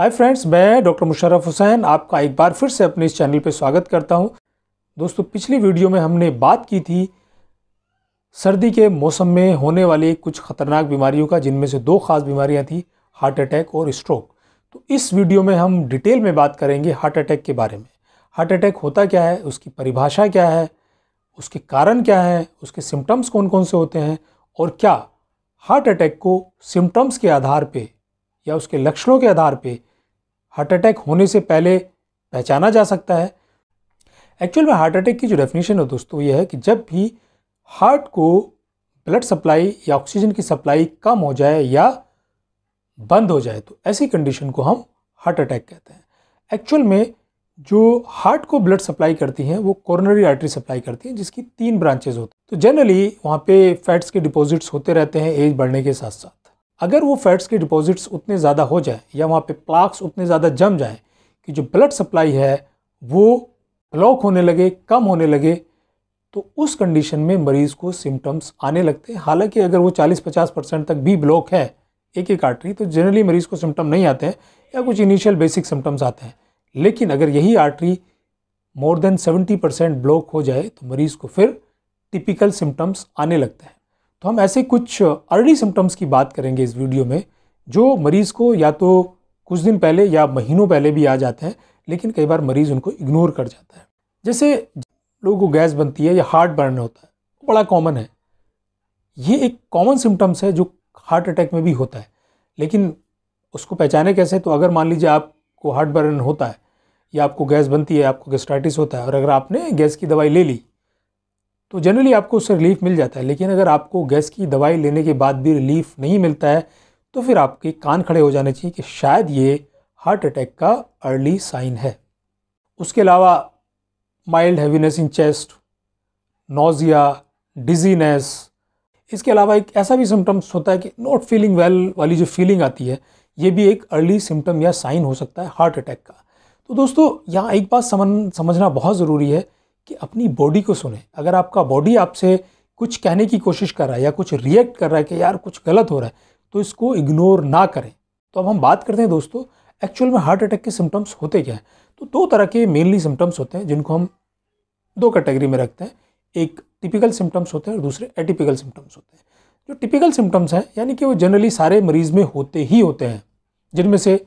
हाय friends मैं doctor Musharraf Hussain आपका एक बार फिर से अपने इस चैनल पर स्वागत करता हूं दोस्तों पिछली वीडियो में हमने बात की थी सर्दी के मौसम में होने वाली कुछ ख़तरनाक बीमारियों का जिनमें से दो खास बीमारियां थी हार्ट अटैक और स्ट्रोक तो इस वीडियो में हम डिटेल में बात करेंगे हार्ट अटैक के बारे में हार्ट अटैक होता क्या है उसकी परिभाषा क्या है उसके कारण क्या हैं उसके सिम्टम्स कौन कौन से होते हैं और क्या हार्ट अटैक को सिम्टम्स के आधार पर या उसके लक्षणों के आधार पर हार्ट अटैक होने से पहले पहचाना जा सकता है एक्चुअल में हार्ट अटैक की जो डेफिनेशन है दोस्तों ये है कि जब भी हार्ट को ब्लड सप्लाई या ऑक्सीजन की सप्लाई कम हो जाए या बंद हो जाए तो ऐसी कंडीशन को हम हार्ट अटैक कहते हैं एक्चुअल में जो हार्ट को ब्लड सप्लाई करती हैं वो कॉरनरी आर्टरी सप्लाई करती हैं जिसकी तीन ब्रांचेज होती हैं तो जनरली वहाँ पे फैट्स के डिपॉजिट्स होते रहते हैं एज बढ़ने के साथ साथ अगर वो फैट्स के डिपॉजिट्स उतने ज़्यादा हो जाएँ या वहाँ पे प्लाक्स उतने ज़्यादा जम जाएँ कि जो ब्लड सप्लाई है वो ब्लॉक होने लगे कम होने लगे तो उस कंडीशन में मरीज़ को सिम्टम्स आने लगते हैं हालांकि अगर वो 40-50 परसेंट तक भी ब्लॉक है एक एक आर्टरी तो जनरली मरीज़ को सिम्टम नहीं आते हैं या कुछ इनिशियल बेसिक सिम्टम्स आते हैं लेकिन अगर यही artery more than 70 percent block हो जाए तो मरीज़ को फिर टिपिकल सिम्टम्स आने लगते हैं तो हम ऐसे कुछ अर्ली सिम्टम्स की बात करेंगे इस वीडियो में जो मरीज़ को या तो कुछ दिन पहले या महीनों पहले भी आ जाते हैं लेकिन कई बार मरीज़ उनको इग्नोर कर जाता है जैसे लोगों को गैस बनती है या हार्ट बर्न होता है बड़ा कॉमन है ये एक कॉमन सिम्टम्स है जो हार्ट अटैक में भी होता है लेकिन उसको पहचाने कैसे तो अगर मान लीजिए आपको हार्ट बर्न होता है या आपको गैस बनती है आपको गैस्ट्राइटिस होता है और अगर आपने गैस की दवाई ले ली तो जनरली आपको उससे रिलीफ मिल जाता है लेकिन अगर आपको गैस की दवाई लेने के बाद भी रिलीफ नहीं मिलता है तो फिर आपके कान खड़े हो जाने चाहिए कि शायद ये हार्ट अटैक का अर्ली साइन है उसके अलावा mild heaviness in chest nausea dizziness इसके अलावा एक ऐसा भी सिम्टम्स होता है कि नॉट फीलिंग वेल वाली जो फीलिंग आती है ये भी एक अर्ली सिम्टम या साइन हो सकता है हार्ट अटैक का तो दोस्तों यहाँ एक बात समझना बहुत ज़रूरी है कि अपनी बॉडी को सुने अगर आपका बॉडी आपसे कुछ कहने की कोशिश कर रहा है या कुछ रिएक्ट कर रहा है कि यार कुछ गलत हो रहा है तो इसको इग्नोर ना करें तो अब हम बात करते हैं दोस्तों एक्चुअल में हार्ट अटैक के सिम्टम्स होते क्या हैं तो दो तरह के मेनली सिम्टम्स होते हैं जिनको हम दो कैटेगरी में रखते हैं एक टिपिकल सिम्टम्स होते हैं और दूसरे एटिपिकल सिम्टम्स होते हैं जो टिपिकल सिम्टम्स हैं यानी कि वो जनरली सारे मरीज़ में होते ही होते हैं जिनमें से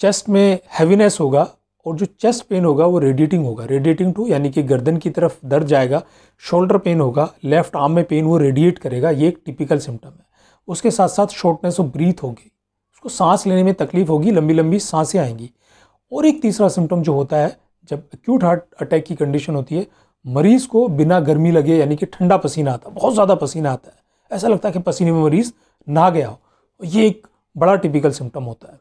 चेस्ट में हैवीनेस होगा और जो चेस्ट पेन होगा वो रेडिएटिंग होगा रेडिएटिंग टू यानी कि गर्दन की तरफ दर्द जाएगा शोल्डर पेन होगा लेफ्ट आर्म में पेन वो रेडिएट करेगा ये एक टिपिकल सिम्टम है उसके साथ साथ शॉर्टनेस ऑफ ब्रीथ होगी उसको सांस लेने में तकलीफ होगी लंबी लंबी सांसें आएंगी और एक तीसरा सिम्टम जो होता है जब एक्यूट हार्ट अटैक की कंडीशन होती है मरीज़ को बिना गर्मी लगे यानी कि ठंडा पसीना आता है बहुत ज़्यादा पसीना आता है ऐसा लगता है कि पसीने में मरीज़ ना गया हो ये एक बड़ा टिपिकल सिम्टम होता है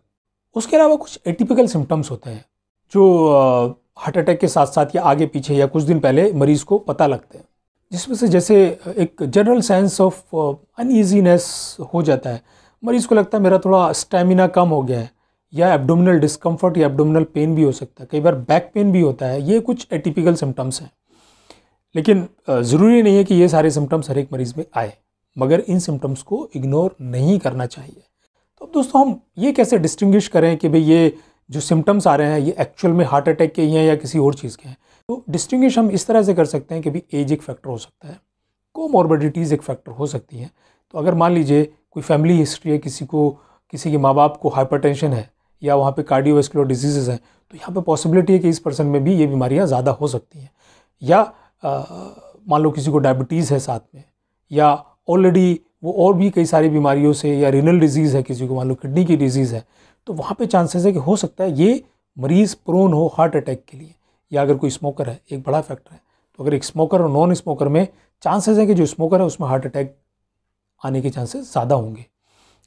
उसके अलावा कुछ एटिपिकल सिम्टम्स होते हैं जो हार्ट अटैक के साथ साथ या आगे पीछे या कुछ दिन पहले मरीज़ को पता लगते हैं जिसमें से जैसे एक जनरल सेंस ऑफ अनइजीनेस हो जाता है मरीज़ को लगता है मेरा थोड़ा स्टेमिना कम हो गया है या एब्डोमिनल डिस्कम्फर्ट या एब्डोमिनल पेन भी हो सकता है कई बार बैक पेन भी होता है ये कुछ एटिपिकल सिम्टम्स हैं लेकिन ज़रूरी नहीं है कि ये सारे सिम्टम्स हर एक मरीज़ में आए मगर इन सिम्टम्स को इग्नोर नहीं करना चाहिए तो अब दोस्तों हम ये कैसे डिस्टिंग्विश करें कि भाई ये जो सिम्टम्स आ रहे हैं ये एक्चुअल में हार्ट अटैक के ही हैं या किसी और चीज़ के हैं तो डिस्टिंग्विश हम इस तरह से कर सकते हैं कि भी एज एक फैक्टर हो सकता है कोमॉर्बिडिटीज़ एक फैक्टर हो सकती हैं तो अगर मान लीजिए कोई फैमिली हिस्ट्री है किसी को किसी के माँ बाप को हाइपरटेंशन है या वहाँ पे कार्डियोवेस्कुलर डिजीजेज हैं तो यहाँ पे पॉसिबिलिटी है कि इस पर्सन में भी ये बीमारियाँ ज़्यादा हो सकती हैं या मान लो किसी को डायबिटीज़ है साथ में या ऑलरेडी वो और भी कई सारी बीमारियों से या रिनल डिजीज़ है किसी को मान लो किडनी की डिजीज़ है तो वहाँ पे चांसेस है कि हो सकता है ये मरीज़ प्रोन हो हार्ट अटैक के लिए या अगर कोई स्मोकर है एक बड़ा फैक्टर है तो अगर एक स्मोकर और नॉन स्मोकर में चांसेस है कि जो स्मोकर है उसमें हार्ट अटैक आने के चांसेस ज़्यादा होंगे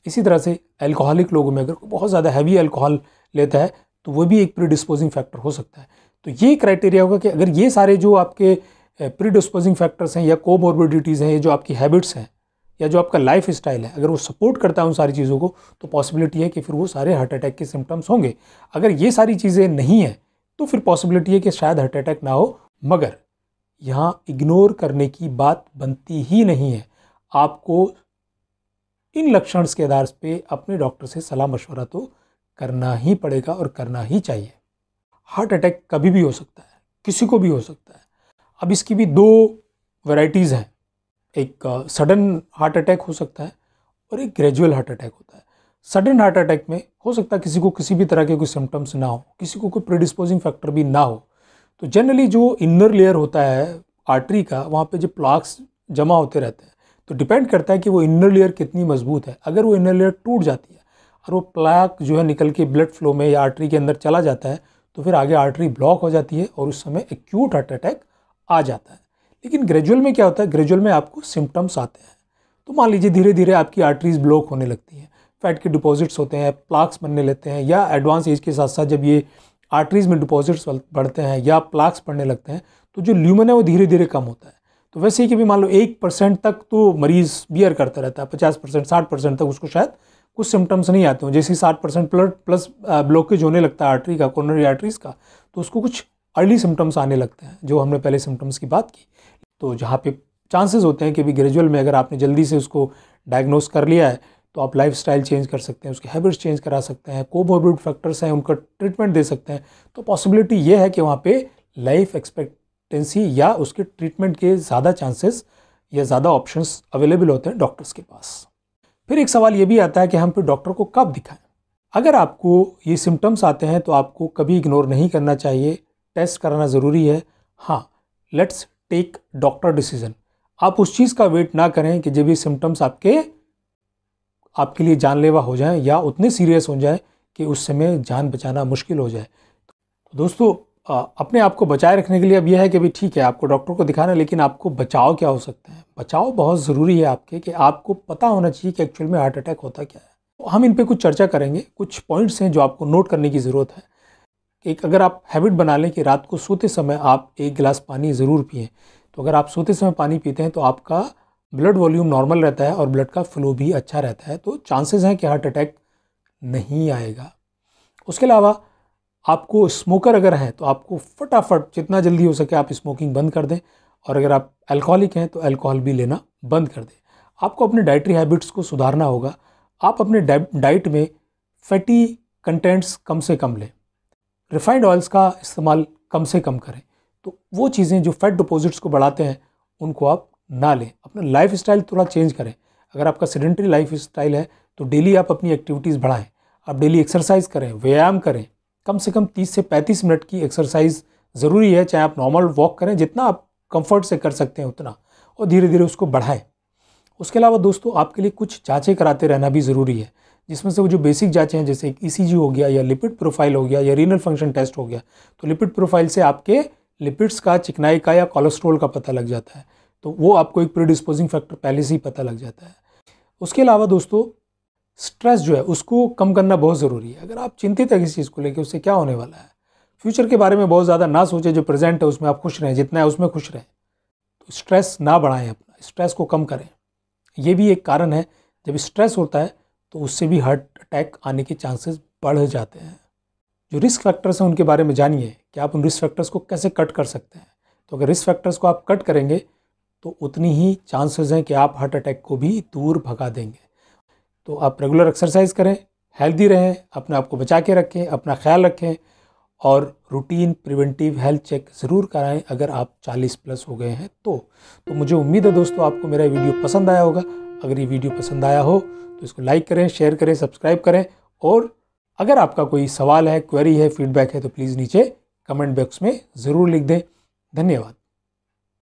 इसी तरह से एल्कोहलिक लोगों में अगर कोई बहुत ज़्यादा हैवी एल्कोहल लेता है तो वह भी एक प्रीडिस्पोजिंग फैक्टर हो सकता है तो ये क्राइटेरिया होगा कि अगर ये सारे जो आपके प्रीडिस्पोजिंग eh, फैक्टर्स हैं या कोमोर्बिडिटीज़ हैं ये जो आपकी हैबिट्स हैं या जो आपका लाइफ स्टाइल है अगर वो सपोर्ट करता है उन सारी चीज़ों को तो पॉसिबिलिटी है कि फिर वो सारे हार्ट अटैक के सिम्टम्स होंगे अगर ये सारी चीज़ें नहीं हैं तो फिर पॉसिबिलिटी है कि शायद हार्ट अटैक ना हो मगर यहाँ इग्नोर करने की बात बनती ही नहीं है आपको इन लक्षण के आधार पर अपने डॉक्टर से सलाह मशवरा तो करना ही पड़ेगा और करना ही चाहिए हार्ट अटैक कभी भी हो सकता है किसी को भी हो सकता है अब इसकी भी दो वैरायटीज़ हैं एक सडन हार्ट अटैक हो सकता है और एक ग्रेजुअल हार्ट अटैक होता है सडन हार्ट अटैक में हो सकता है किसी को किसी भी तरह के कोई सिम्टम्स ना हो किसी को कोई प्रीडिस्पोजिंग फैक्टर भी ना हो तो जनरली जो इनर लेयर होता है आर्टरी का वहाँ पे जो प्लाक्स जमा होते रहते हैं तो डिपेंड करता है कि वो इनर लेयर कितनी मजबूत है अगर वो इनर लेयर टूट जाती है और वो प्लाक जो है निकल के ब्लड फ्लो में या आर्टरी के अंदर चला जाता है तो फिर आगे आर्टरी ब्लॉक हो जाती है और उस समय एक्यूट हार्ट अटैक आ जाता है लेकिन ग्रेजुअल में क्या होता है ग्रेजुअल में आपको सिम्टम्स आते हैं तो मान लीजिए धीरे धीरे आपकी आर्टरीज ब्लॉक होने लगती हैं फैट के डिपॉजिट्स होते हैं प्लाक्स बनने लगते हैं या एडवांस एज के साथ साथ जब ये आर्टरीज में डिपॉजिट्स बढ़ते हैं या प्लाक्स बढ़ने लगते हैं तो जो ल्यूमन है वो धीरे धीरे कम होता है तो वैसे ही कि भी मान लो एक परसेंट तक तो मरीज़ बियर करता रहता है पचास परसेंट साठ परसेंट तक उसको शायद कुछ सिम्टम्स नहीं आते हों जैसे साठ परसेंट प्लस ब्लॉकेज होने लगता है आर्टरी का कॉर्नरी आर्टरीज का तो उसको कुछ अर्ली सिम्टम्स आने लगते हैं जो हमने पहले सिम्टम्स की बात की तो जहाँ पे चांसेस होते हैं कि भी ग्रेजुअल में अगर आपने जल्दी से उसको डायग्नोस कर लिया है तो आप लाइफ स्टाइल चेंज कर सकते हैं उसके हैबिट्स चेंज करा सकते हैं कोमोबिड फैक्टर्स हैं उनका ट्रीटमेंट दे सकते हैं तो पॉसिबिलिटी ये है कि वहाँ पर लाइफ एक्सपेक्टेंसी या उसके ट्रीटमेंट के ज़्यादा चांसेस या ज़्यादा ऑप्शंस अवेलेबल होते हैं डॉक्टर्स के पास फिर एक सवाल ये भी आता है कि हम फिर डॉक्टर को कब दिखाएं अगर आपको ये सिम्टम्स आते हैं तो आपको कभी इग्नोर नहीं करना चाहिए टेस्ट कराना ज़रूरी है हाँ लेट्स टेक डॉक्टर डिसीजन आप उस चीज़ का वेट ना करें कि जब ये सिम्टम्स आपके आपके लिए जानलेवा हो जाएं या उतने सीरियस हो जाएं कि उस समय जान बचाना मुश्किल हो जाए तो दोस्तों अपने आप को बचाए रखने के लिए अब यह है कि भाई ठीक है आपको डॉक्टर को दिखाना है लेकिन आपको बचाव क्या हो सकते हैं बचाव बहुत ज़रूरी है आपके कि आपको पता होना चाहिए कि एक्चुअल में हार्ट अटैक होता क्या है हम इन पर कुछ चर्चा करेंगे कुछ पॉइंट्स हैं जो आपको नोट करने की ज़रूरत है एक अगर आप हैबिट बना लें कि रात को सोते समय आप एक गिलास पानी ज़रूर पिएँ तो अगर आप सोते समय पानी पीते हैं तो आपका ब्लड वॉल्यूम नॉर्मल रहता है और ब्लड का फ्लो भी अच्छा रहता है तो चांसेस हैं कि हार्ट अटैक नहीं आएगा उसके अलावा आपको स्मोकर अगर हैं तो आपको फटाफट जितना जल्दी हो सके आप स्मोकिंग बंद कर दें और अगर आप अल्कोहलिक हैं तो अल्कोहल भी लेना बंद कर दें आपको अपने डाइटरी हैबिट्स को सुधारना होगा आप अपने डाइट में फैटी कंटेंट्स कम से कम लें रिफाइंड ऑयल्स का इस्तेमाल कम से कम करें तो वो चीज़ें जो फैट डिपॉजिट्स को बढ़ाते हैं उनको आप ना लें अपना लाइफ स्टाइल थोड़ा चेंज करें अगर आपका सेडेंट्री लाइफ स्टाइल है तो डेली आप अपनी एक्टिविटीज़ बढ़ाएं आप डेली एक्सरसाइज करें व्यायाम करें कम से कम 30 से 35 मिनट की एक्सरसाइज ज़रूरी है चाहे आप नॉर्मल वॉक करें जितना आप कंफर्ट से कर सकते हैं उतना और धीरे धीरे उसको बढ़ाएं उसके अलावा दोस्तों आपके लिए कुछ जाँचें कराते रहना भी ज़रूरी है जिसमें से वो जो बेसिक जाँचें हैं जैसे एक ई e हो गया या लिपिड प्रोफाइल हो गया या रीनल फंक्शन टेस्ट हो गया तो लिपिड प्रोफाइल से आपके लिपिड्स का चिकनाई का या कोलेस्ट्रोल का पता लग जाता है तो वो आपको एक प्रीडिस्पोजिंग फैक्टर पहले से ही पता लग जाता है उसके अलावा दोस्तों स्ट्रेस जो है उसको कम करना बहुत ज़रूरी है अगर आप चिंतित है किसी चीज़ को लेकर उससे क्या होने वाला है फ्यूचर के बारे में बहुत ज़्यादा ना सोचें जो प्रेजेंट है उसमें आप खुश रहें जितना है उसमें खुश रहें तो स्ट्रेस ना बढ़ाएं अपना स्ट्रेस को कम करें ये भी एक कारण है जब स्ट्रेस होता है तो उससे भी हार्ट अटैक आने के चांसेस बढ़ जाते हैं जो रिस्क फैक्टर्स हैं उनके बारे में जानिए कि आप उन रिस्क फैक्टर्स को कैसे कट कर सकते हैं तो अगर रिस्क फैक्टर्स को आप कट करेंगे तो उतनी ही चांसेस हैं कि आप हार्ट अटैक को भी दूर भगा देंगे तो आप रेगुलर एक्सरसाइज करें हेल्दी रहें अपने आप को बचा के रखें अपना ख्याल रखें और रूटीन प्रिवेंटिव हेल्थ चेक ज़रूर कराएं अगर आप 40 प्लस हो गए हैं तो तो मुझे उम्मीद है दोस्तों आपको मेरा वीडियो पसंद आया होगा अगर ये वीडियो पसंद आया हो तो इसको लाइक करें शेयर करें सब्सक्राइब करें और अगर आपका कोई सवाल है क्वेरी है फीडबैक है तो प्लीज़ नीचे कमेंट बॉक्स में ज़रूर लिख दें धन्यवाद